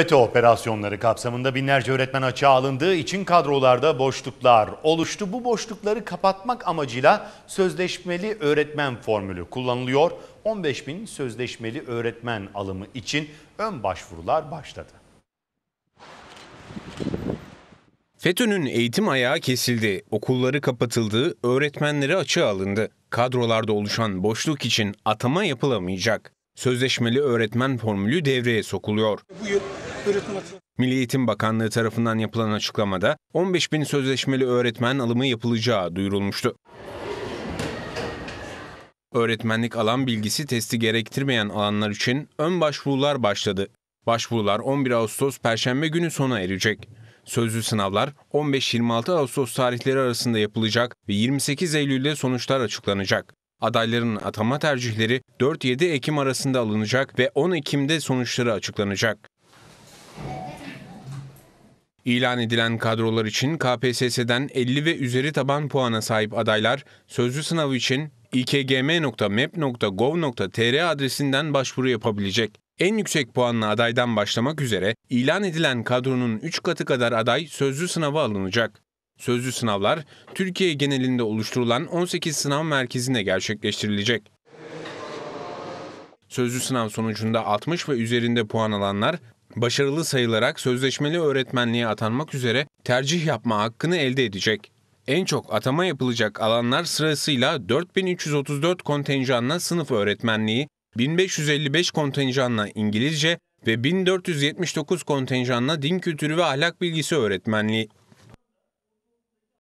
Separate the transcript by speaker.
Speaker 1: FETÖ operasyonları kapsamında binlerce öğretmen açığa alındığı için kadrolarda boşluklar oluştu. Bu boşlukları kapatmak amacıyla sözleşmeli öğretmen formülü kullanılıyor. 15 bin sözleşmeli öğretmen alımı için ön başvurular başladı.
Speaker 2: FETÖ'nün eğitim ayağı kesildi, okulları kapatıldı, öğretmenleri açığa alındı. Kadrolarda oluşan boşluk için atama yapılamayacak. Sözleşmeli öğretmen formülü devreye sokuluyor. Bu Milli Eğitim Bakanlığı tarafından yapılan açıklamada 15 bin sözleşmeli öğretmen alımı yapılacağı duyurulmuştu. Öğretmenlik alan bilgisi testi gerektirmeyen alanlar için ön başvurular başladı. Başvurular 11 Ağustos Perşembe günü sona erecek. Sözlü sınavlar 15-26 Ağustos tarihleri arasında yapılacak ve 28 Eylül'de sonuçlar açıklanacak. Adayların atama tercihleri 4-7 Ekim arasında alınacak ve 10 Ekim'de sonuçları açıklanacak. İlan edilen kadrolar için KPSS'den 50 ve üzeri taban puana sahip adaylar sözlü sınavı için ikgm.mep.gov.tr e adresinden başvuru yapabilecek. En yüksek puanlı adaydan başlamak üzere ilan edilen kadronun 3 katı kadar aday sözlü sınava alınacak. Sözlü sınavlar Türkiye genelinde oluşturulan 18 sınav merkezinde gerçekleştirilecek. Sözlü sınav sonucunda 60 ve üzerinde puan alanlar başarılı sayılarak sözleşmeli öğretmenliğe atanmak üzere tercih yapma hakkını elde edecek. En çok atama yapılacak alanlar sırasıyla 4334 kontenjanla sınıf öğretmenliği, 1555 kontenjanla İngilizce ve 1479 kontenjanla din kültürü ve ahlak bilgisi öğretmenliği